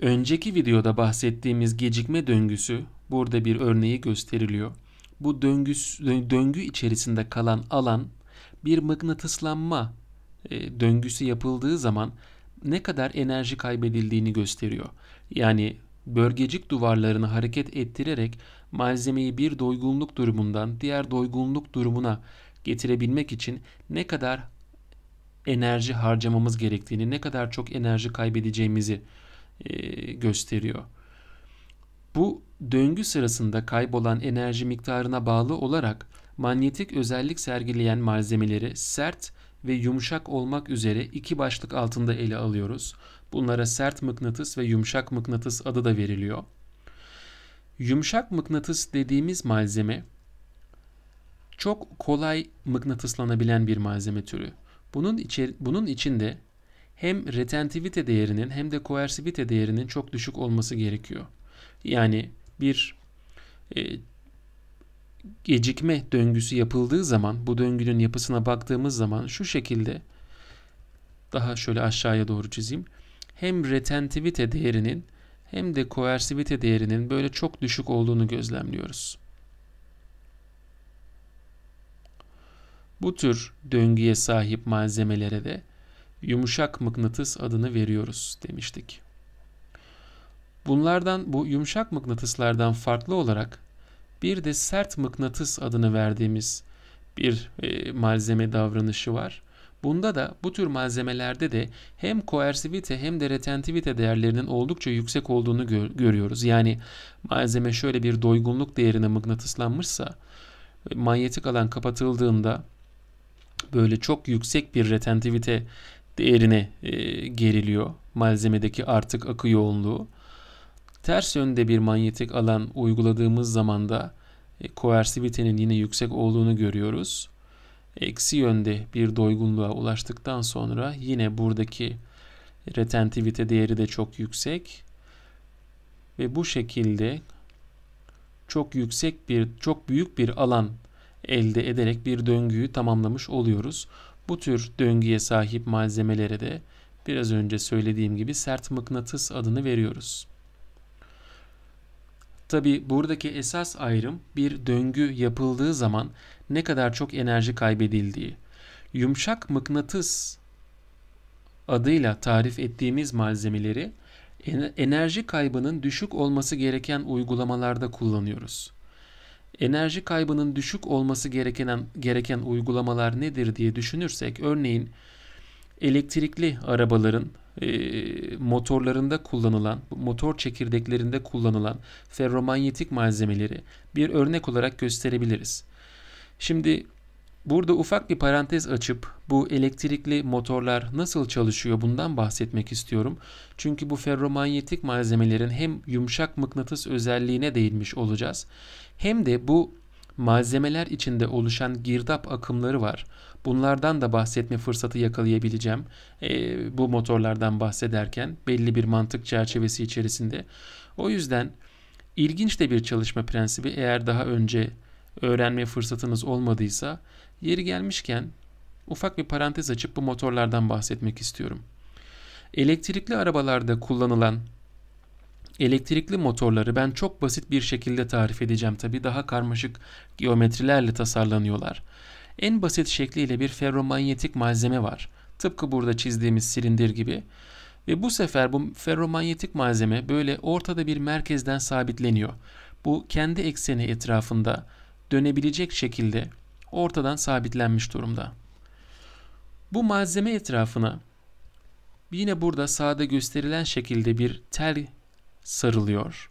Önceki videoda bahsettiğimiz gecikme döngüsü burada bir örneği gösteriliyor. Bu döngüs, döngü içerisinde kalan alan bir mıknatıslanma e, döngüsü yapıldığı zaman ne kadar enerji kaybedildiğini gösteriyor. Yani bölgecik duvarlarını hareket ettirerek malzemeyi bir doygunluk durumundan diğer doygunluk durumuna getirebilmek için ne kadar enerji harcamamız gerektiğini, ne kadar çok enerji kaybedeceğimizi e, gösteriyor. Bu döngü sırasında kaybolan enerji miktarına bağlı olarak manyetik özellik sergileyen malzemeleri sert ve yumuşak olmak üzere iki başlık altında ele alıyoruz. Bunlara sert mıknatıs ve yumuşak mıknatıs adı da veriliyor. Yumuşak mıknatıs dediğimiz malzeme çok kolay mıknatıslanabilen bir malzeme türü. Bunun, içer bunun içinde hem retentivite değerinin hem de koersivite değerinin çok düşük olması gerekiyor. Yani bir e, gecikme döngüsü yapıldığı zaman bu döngünün yapısına baktığımız zaman şu şekilde daha şöyle aşağıya doğru çizeyim. Hem retentivite değerinin hem de koersivite değerinin böyle çok düşük olduğunu gözlemliyoruz. Bu tür döngüye sahip malzemelere de yumuşak mıknatıs adını veriyoruz demiştik. Bunlardan bu yumuşak mıknatıslardan farklı olarak bir de sert mıknatıs adını verdiğimiz bir e, malzeme davranışı var. Bunda da bu tür malzemelerde de hem koersivite hem de retentivite değerlerinin oldukça yüksek olduğunu gör, görüyoruz. Yani malzeme şöyle bir doygunluk değerine mıknatıslanmışsa e, manyetik alan kapatıldığında böyle çok yüksek bir retentivite değerine e, geriliyor. Malzemedeki artık akı yoğunluğu. Ters yönde bir manyetik alan uyguladığımız zaman da e, koersivitenin yine yüksek olduğunu görüyoruz. Eksi yönde bir doygunluğa ulaştıktan sonra yine buradaki retentivite değeri de çok yüksek ve bu şekilde çok yüksek bir çok büyük bir alan elde ederek bir döngüyü tamamlamış oluyoruz. Bu tür döngüye sahip malzemelere de biraz önce söylediğim gibi sert mıknatıs adını veriyoruz. Tabi buradaki esas ayrım bir döngü yapıldığı zaman ne kadar çok enerji kaybedildiği. Yumuşak mıknatıs adıyla tarif ettiğimiz malzemeleri enerji kaybının düşük olması gereken uygulamalarda kullanıyoruz enerji kaybının düşük olması gereken, gereken uygulamalar nedir diye düşünürsek örneğin elektrikli arabaların e, motorlarında kullanılan, motor çekirdeklerinde kullanılan ferromanyetik malzemeleri bir örnek olarak gösterebiliriz. Şimdi Burada ufak bir parantez açıp bu elektrikli motorlar nasıl çalışıyor bundan bahsetmek istiyorum. Çünkü bu ferromanyetik malzemelerin hem yumuşak mıknatıs özelliğine değinmiş olacağız hem de bu malzemeler içinde oluşan girdap akımları var. Bunlardan da bahsetme fırsatı yakalayabileceğim. E, bu motorlardan bahsederken belli bir mantık çerçevesi içerisinde. O yüzden ilginç de bir çalışma prensibi eğer daha önce öğrenme fırsatınız olmadıysa Yeri gelmişken ufak bir parantez açıp bu motorlardan bahsetmek istiyorum. Elektrikli arabalarda kullanılan elektrikli motorları ben çok basit bir şekilde tarif edeceğim. Tabii daha karmaşık geometrilerle tasarlanıyorlar. En basit şekliyle bir ferromanyetik malzeme var. Tıpkı burada çizdiğimiz silindir gibi. Ve bu sefer bu ferromanyetik malzeme böyle ortada bir merkezden sabitleniyor. Bu kendi ekseni etrafında dönebilecek şekilde ortadan sabitlenmiş durumda. Bu malzeme etrafına yine burada sağda gösterilen şekilde bir tel sarılıyor.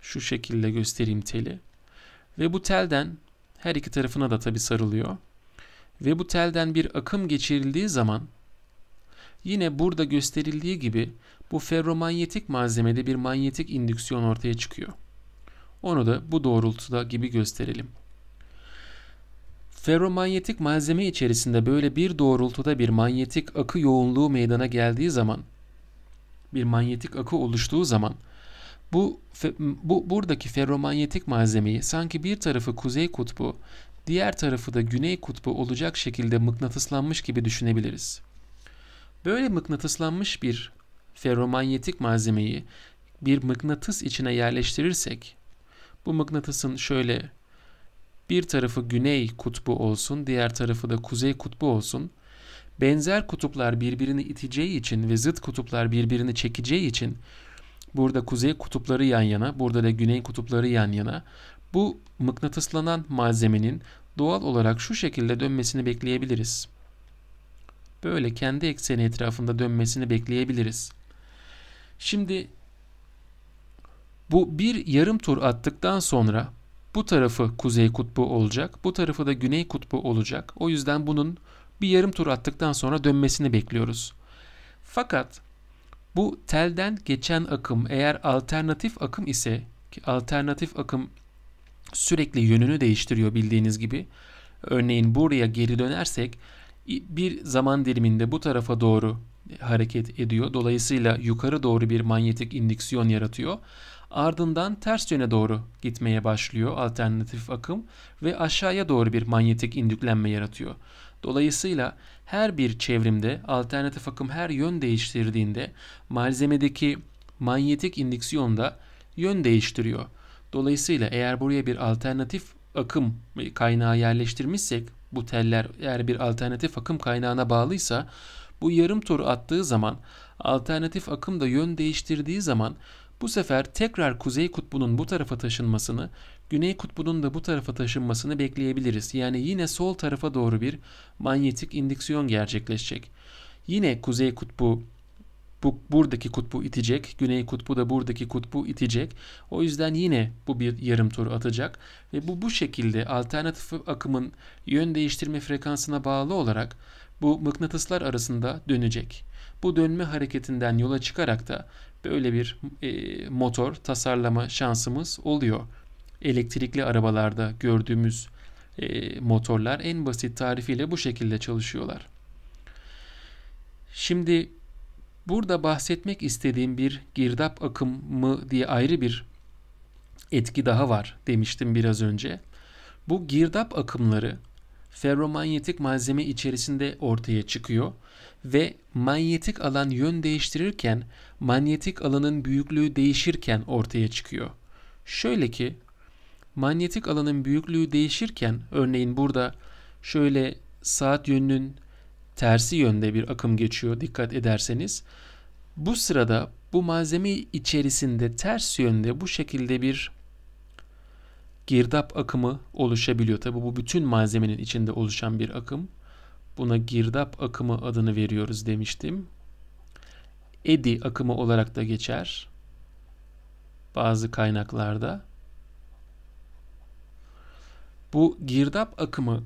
Şu şekilde göstereyim teli. Ve bu telden her iki tarafına da tabi sarılıyor. Ve bu telden bir akım geçirildiği zaman yine burada gösterildiği gibi bu ferromanyetik malzemede bir manyetik indüksiyon ortaya çıkıyor. Onu da bu doğrultuda gibi gösterelim. Ferromanyetik malzeme içerisinde böyle bir doğrultuda bir manyetik akı yoğunluğu meydana geldiği zaman bir manyetik akı oluştuğu zaman bu, bu buradaki ferromanyetik malzemeyi sanki bir tarafı kuzey kutbu, diğer tarafı da güney kutbu olacak şekilde mıknatıslanmış gibi düşünebiliriz. Böyle mıknatıslanmış bir ferromanyetik malzemeyi bir mıknatıs içine yerleştirirsek bu mıknatısın şöyle bir tarafı güney kutbu olsun, diğer tarafı da kuzey kutbu olsun. Benzer kutuplar birbirini iteceği için ve zıt kutuplar birbirini çekeceği için burada kuzey kutupları yan yana, burada da güney kutupları yan yana. Bu mıknatıslanan malzemenin doğal olarak şu şekilde dönmesini bekleyebiliriz. Böyle kendi ekseni etrafında dönmesini bekleyebiliriz. Şimdi bu bir yarım tur attıktan sonra bu tarafı kuzey kutbu olacak. Bu tarafı da güney kutbu olacak. O yüzden bunun bir yarım tur attıktan sonra dönmesini bekliyoruz. Fakat bu telden geçen akım eğer alternatif akım ise ki alternatif akım sürekli yönünü değiştiriyor bildiğiniz gibi. Örneğin buraya geri dönersek bir zaman diliminde bu tarafa doğru hareket ediyor. Dolayısıyla yukarı doğru bir manyetik indüksiyon yaratıyor ardından ters yöne doğru gitmeye başlıyor alternatif akım ve aşağıya doğru bir manyetik indüklenme yaratıyor. Dolayısıyla her bir çevrimde alternatif akım her yön değiştirdiğinde malzemedeki manyetik indüksiyon da yön değiştiriyor. Dolayısıyla eğer buraya bir alternatif akım kaynağı yerleştirmişsek bu teller eğer bir alternatif akım kaynağına bağlıysa bu yarım tur attığı zaman alternatif akım da yön değiştirdiği zaman bu sefer tekrar Kuzey Kutbu'nun bu tarafa taşınmasını, Güney Kutbu'nun da bu tarafa taşınmasını bekleyebiliriz. Yani yine sol tarafa doğru bir manyetik indüksiyon gerçekleşecek. Yine Kuzey Kutbu bu, buradaki kutbu itecek. Güney kutbu da buradaki kutbu itecek. O yüzden yine bu bir yarım tur atacak. Ve bu bu şekilde alternatif akımın yön değiştirme frekansına bağlı olarak bu mıknatıslar arasında dönecek. Bu dönme hareketinden yola çıkarak da böyle bir e, motor tasarlama şansımız oluyor. Elektrikli arabalarda gördüğümüz e, motorlar en basit tarifiyle bu şekilde çalışıyorlar. Şimdi burada bahsetmek istediğim bir girdap akımı diye ayrı bir etki daha var demiştim biraz önce. Bu girdap akımları ferromanyetik malzeme içerisinde ortaya çıkıyor ve manyetik alan yön değiştirirken manyetik alanın büyüklüğü değişirken ortaya çıkıyor. Şöyle ki manyetik alanın büyüklüğü değişirken örneğin burada şöyle saat yönünün tersi yönde bir akım geçiyor dikkat ederseniz. Bu sırada bu malzeme içerisinde ters yönde bu şekilde bir girdap akımı oluşabiliyor. Tabi bu bütün malzemenin içinde oluşan bir akım. Buna girdap akımı adını veriyoruz demiştim. edi akımı olarak da geçer. Bazı kaynaklarda. Bu girdap akımı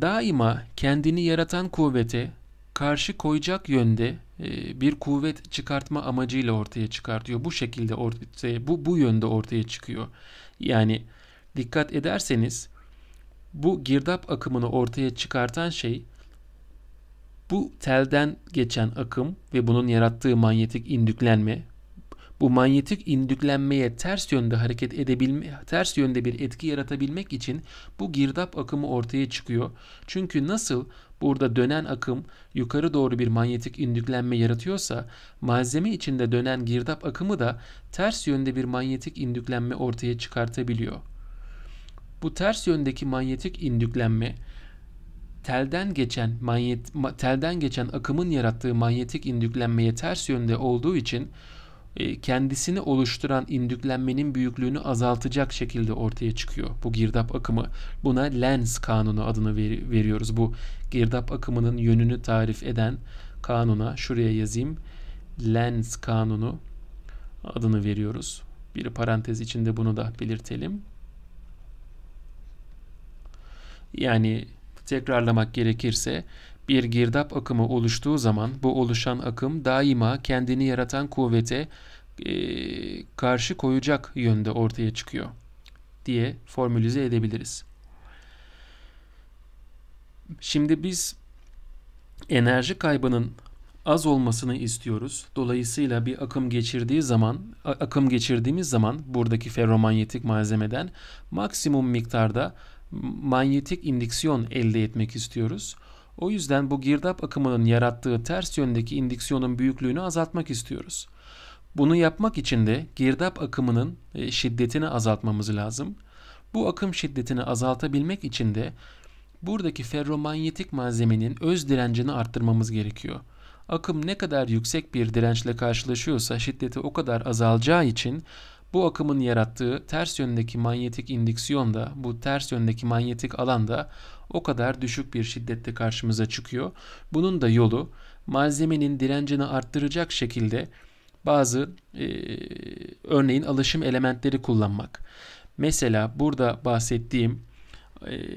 daima kendini yaratan kuvvete karşı koyacak yönde e, bir kuvvet çıkartma amacıyla ortaya çıkartıyor. Bu şekilde ortaya bu bu yönde ortaya çıkıyor. Yani dikkat ederseniz bu girdap akımını ortaya çıkartan şey bu telden geçen akım ve bunun yarattığı manyetik indüklenme bu manyetik indüklenmeye ters yönde hareket edebilme, ters yönde bir etki yaratabilmek için bu girdap akımı ortaya çıkıyor. Çünkü nasıl burada dönen akım yukarı doğru bir manyetik indüklenme yaratıyorsa malzeme içinde dönen girdap akımı da ters yönde bir manyetik indüklenme ortaya çıkartabiliyor. Bu ters yöndeki manyetik indüklenme telden geçen manyet telden geçen akımın yarattığı manyetik indüklenmeye ters yönde olduğu için e, kendisini oluşturan indüklenmenin büyüklüğünü azaltacak şekilde ortaya çıkıyor bu girdap akımı. Buna lens kanunu adını ver veriyoruz. Bu girdap akımının yönünü tarif eden kanuna şuraya yazayım. Lens kanunu adını veriyoruz. Bir parantez içinde bunu da belirtelim yani tekrarlamak gerekirse bir girdap akımı oluştuğu zaman bu oluşan akım daima kendini yaratan kuvvete e, karşı koyacak yönde ortaya çıkıyor diye formülize edebiliriz. Şimdi biz enerji kaybının az olmasını istiyoruz. Dolayısıyla bir akım geçirdiği zaman, akım geçirdiğimiz zaman buradaki ferromanyetik malzemeden maksimum miktarda manyetik indiksiyon elde etmek istiyoruz. O yüzden bu girdap akımının yarattığı ters yöndeki indiksiyonun büyüklüğünü azaltmak istiyoruz. Bunu yapmak için de girdap akımının e, şiddetini azaltmamız lazım. Bu akım şiddetini azaltabilmek için de buradaki ferromanyetik malzemenin öz direncini arttırmamız gerekiyor. Akım ne kadar yüksek bir dirençle karşılaşıyorsa şiddeti o kadar azalacağı için bu akımın yarattığı ters yöndeki manyetik indiksiyon da bu ters yöndeki manyetik alanda o kadar düşük bir şiddette karşımıza çıkıyor. Bunun da yolu malzemenin direncini arttıracak şekilde bazı e, örneğin alışım elementleri kullanmak. Mesela burada bahsettiğim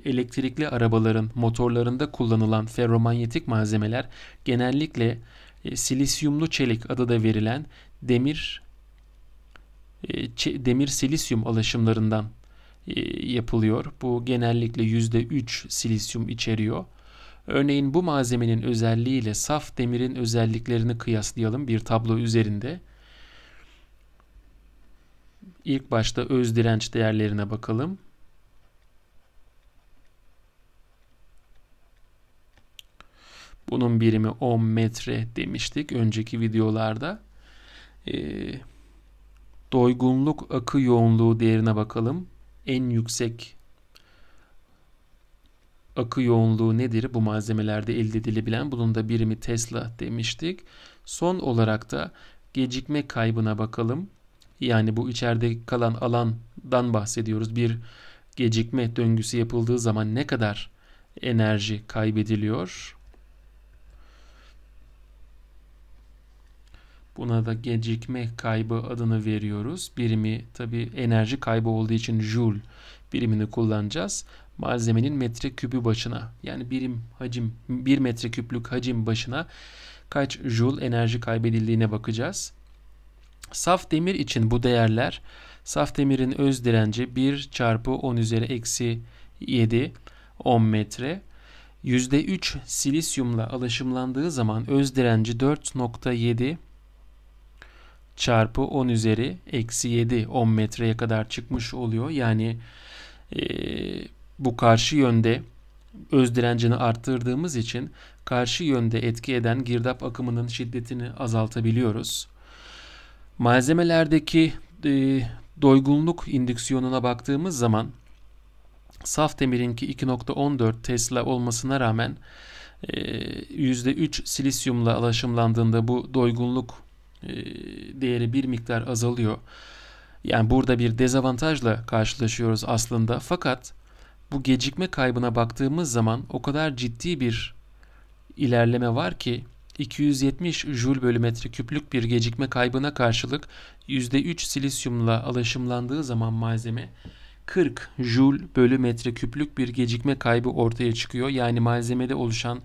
elektrikli arabaların motorlarında kullanılan ferromanyetik malzemeler genellikle silisyumlu çelik adı da verilen demir e, demir silisyum alaşımlarından e, yapılıyor. Bu genellikle %3 silisyum içeriyor. Örneğin bu malzemenin özelliğiyle saf demirin özelliklerini kıyaslayalım bir tablo üzerinde. İlk başta öz direnç değerlerine bakalım. Bunun birimi 10 metre demiştik önceki videolarda. Ee, doygunluk akı yoğunluğu değerine bakalım. En yüksek akı yoğunluğu nedir? Bu malzemelerde elde edilebilen bunun da birimi Tesla demiştik. Son olarak da gecikme kaybına bakalım. Yani bu içeride kalan alandan bahsediyoruz. Bir gecikme döngüsü yapıldığı zaman ne kadar enerji kaybediliyor? Buna da gecikme kaybı adını veriyoruz. Birimi tabi enerji kaybı olduğu için joule birimini kullanacağız. Malzemenin metre metreküpü başına yani birim hacim 1 metre küplük hacim başına kaç joule enerji kaybedildiğine bakacağız. Saf demir için bu değerler saf demirin öz direnci 1 çarpı 10 üzeri eksi 7 10 metre. %3 silisyumla alışımlandığı zaman öz direnci 4.7 çarpı 10 üzeri eksi 7 10 metreye kadar çıkmış oluyor. Yani e, bu karşı yönde öz direncini arttırdığımız için karşı yönde etki eden girdap akımının şiddetini azaltabiliyoruz. Malzemelerdeki e, doygunluk indüksiyonuna baktığımız zaman saf demirinki 2.14 Tesla olmasına rağmen %3 e, silisyumla alaşımlandığında bu doygunluk e, değeri bir miktar azalıyor. Yani burada bir dezavantajla karşılaşıyoruz aslında. Fakat bu gecikme kaybına baktığımız zaman o kadar ciddi bir ilerleme var ki 270 jül bölü metre küplük bir gecikme kaybına karşılık %3 silisyumla alaşımlandığı zaman malzeme 40 jül bölü metre küplük bir gecikme kaybı ortaya çıkıyor. Yani malzemede oluşan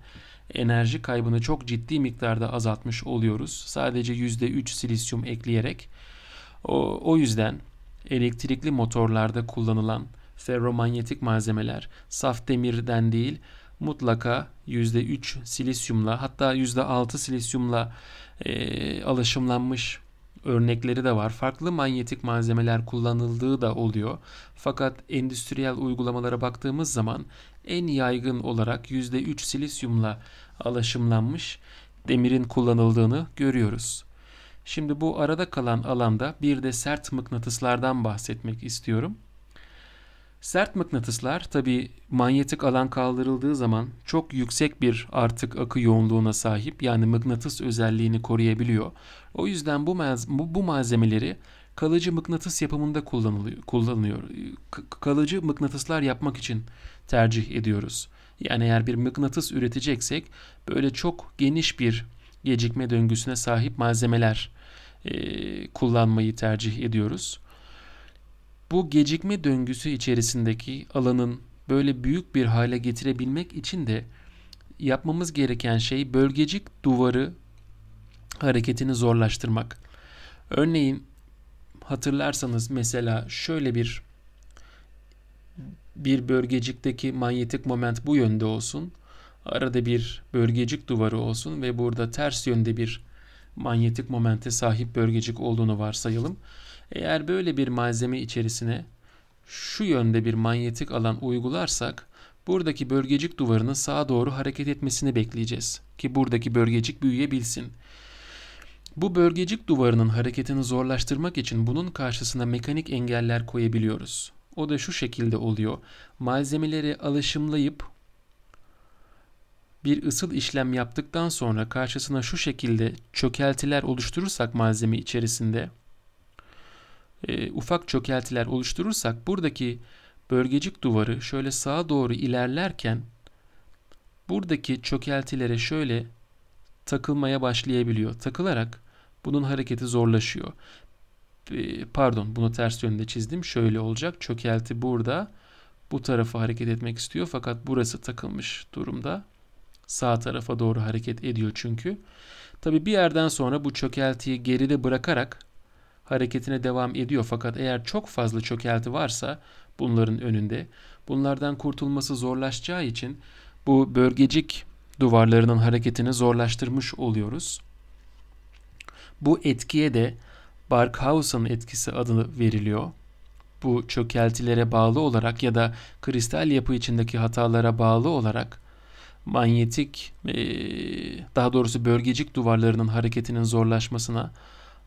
enerji kaybını çok ciddi miktarda azaltmış oluyoruz. Sadece %3 silisyum ekleyerek. O, yüzden elektrikli motorlarda kullanılan ferromanyetik malzemeler saf demirden değil mutlaka %3 silisyumla hatta %6 silisyumla e, alışımlanmış örnekleri de var. Farklı manyetik malzemeler kullanıldığı da oluyor. Fakat endüstriyel uygulamalara baktığımız zaman en yaygın olarak %3 silisyumla alaşımlanmış demirin kullanıldığını görüyoruz. Şimdi bu arada kalan alanda bir de sert mıknatıslardan bahsetmek istiyorum. Sert mıknatıslar tabi manyetik alan kaldırıldığı zaman çok yüksek bir artık akı yoğunluğuna sahip yani mıknatıs özelliğini koruyabiliyor. O yüzden bu, bu malzemeleri kalıcı mıknatıs yapımında kullanılıyor, kullanılıyor. Kalıcı mıknatıslar yapmak için tercih ediyoruz. Yani eğer bir mıknatıs üreteceksek böyle çok geniş bir gecikme döngüsüne sahip malzemeler e, kullanmayı tercih ediyoruz. Bu gecikme döngüsü içerisindeki alanın böyle büyük bir hale getirebilmek için de yapmamız gereken şey bölgecik duvarı hareketini zorlaştırmak. Örneğin Hatırlarsanız mesela şöyle bir bir bölgecikteki manyetik moment bu yönde olsun. Arada bir bölgecik duvarı olsun ve burada ters yönde bir manyetik momente sahip bölgecik olduğunu varsayalım. Eğer böyle bir malzeme içerisine şu yönde bir manyetik alan uygularsak buradaki bölgecik duvarının sağa doğru hareket etmesini bekleyeceğiz ki buradaki bölgecik büyüyebilsin. Bu bölgecik duvarının hareketini zorlaştırmak için bunun karşısına mekanik engeller koyabiliyoruz. O da şu şekilde oluyor. Malzemeleri alışımlayıp bir ısıl işlem yaptıktan sonra karşısına şu şekilde çökeltiler oluşturursak malzeme içerisinde e, ufak çökeltiler oluşturursak buradaki bölgecik duvarı şöyle sağa doğru ilerlerken buradaki çökeltilere şöyle takılmaya başlayabiliyor. Takılarak bunun hareketi zorlaşıyor. Ee, pardon bunu ters yönde çizdim. Şöyle olacak. Çökelti burada. Bu tarafa hareket etmek istiyor fakat burası takılmış durumda. Sağ tarafa doğru hareket ediyor çünkü. Tabi bir yerden sonra bu çökeltiyi geride bırakarak hareketine devam ediyor. Fakat eğer çok fazla çökelti varsa bunların önünde bunlardan kurtulması zorlaşacağı için bu bölgecik duvarlarının hareketini zorlaştırmış oluyoruz. Bu etkiye de Barkhausen etkisi adı veriliyor. Bu çökeltilere bağlı olarak ya da kristal yapı içindeki hatalara bağlı olarak manyetik e, daha doğrusu bölgecik duvarlarının hareketinin zorlaşmasına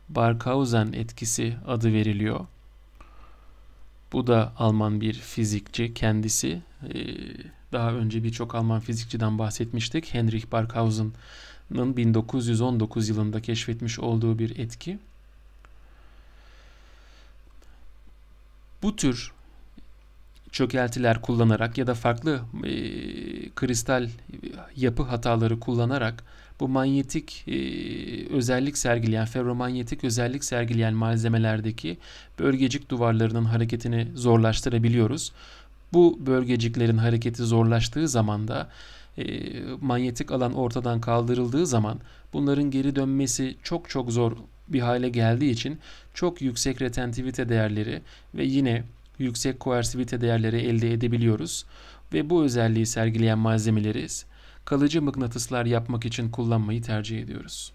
Barkhausen etkisi adı veriliyor. Bu da Alman bir fizikçi kendisi. E, daha önce birçok Alman fizikçiden bahsetmiştik. Henrich Barkhausen 1919 yılında keşfetmiş olduğu bir etki. Bu tür çökeltiler kullanarak ya da farklı e, kristal yapı hataları kullanarak bu manyetik e, özellik sergileyen, ferromanyetik özellik sergileyen malzemelerdeki bölgecik duvarlarının hareketini zorlaştırabiliyoruz. Bu bölgeciklerin hareketi zorlaştığı zaman da e, manyetik alan ortadan kaldırıldığı zaman bunların geri dönmesi çok çok zor bir hale geldiği için çok yüksek retentivite değerleri ve yine yüksek koersivite değerleri elde edebiliyoruz ve bu özelliği sergileyen malzemeleriz. kalıcı mıknatıslar yapmak için kullanmayı tercih ediyoruz.